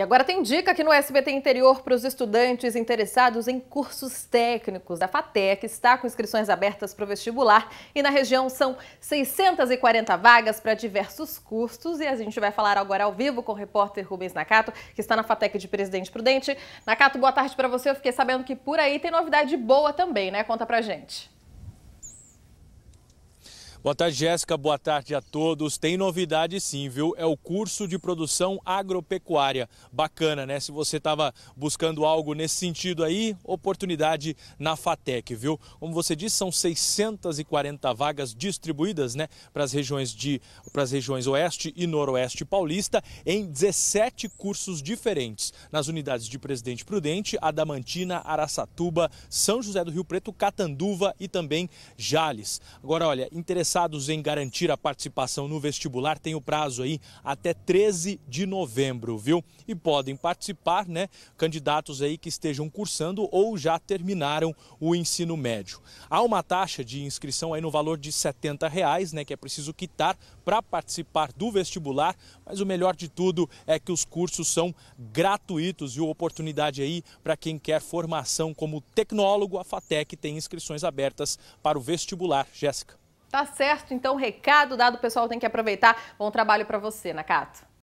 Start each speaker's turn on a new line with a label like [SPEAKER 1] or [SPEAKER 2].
[SPEAKER 1] E agora tem dica aqui no SBT Interior para os estudantes interessados em cursos técnicos. A FATEC está com inscrições abertas para o vestibular e na região são 640 vagas para diversos cursos. E a gente vai falar agora ao vivo com o repórter Rubens Nakato, que está na FATEC de Presidente Prudente. Nakato, boa tarde para você. Eu fiquei sabendo que por aí tem novidade boa também, né? Conta para gente.
[SPEAKER 2] Boa tarde, Jéssica. Boa tarde a todos. Tem novidade sim, viu? É o curso de produção agropecuária. Bacana, né? Se você estava buscando algo nesse sentido aí, oportunidade na FATEC, viu? Como você disse, são 640 vagas distribuídas, né, para as regiões de para as regiões Oeste e Noroeste paulista em 17 cursos diferentes, nas unidades de Presidente Prudente, Adamantina, Araçatuba, São José do Rio Preto, Catanduva e também Jales. Agora, olha, interessante interessados em garantir a participação no vestibular têm o prazo aí até 13 de novembro, viu? E podem participar, né, candidatos aí que estejam cursando ou já terminaram o ensino médio. Há uma taxa de inscrição aí no valor de R$ 70, reais, né, que é preciso quitar para participar do vestibular, mas o melhor de tudo é que os cursos são gratuitos, viu? Oportunidade aí para quem quer formação como tecnólogo, a FATEC tem inscrições abertas para o vestibular. Jéssica.
[SPEAKER 1] Tá certo, então recado dado, o pessoal tem que aproveitar. Bom trabalho para você, Nakato.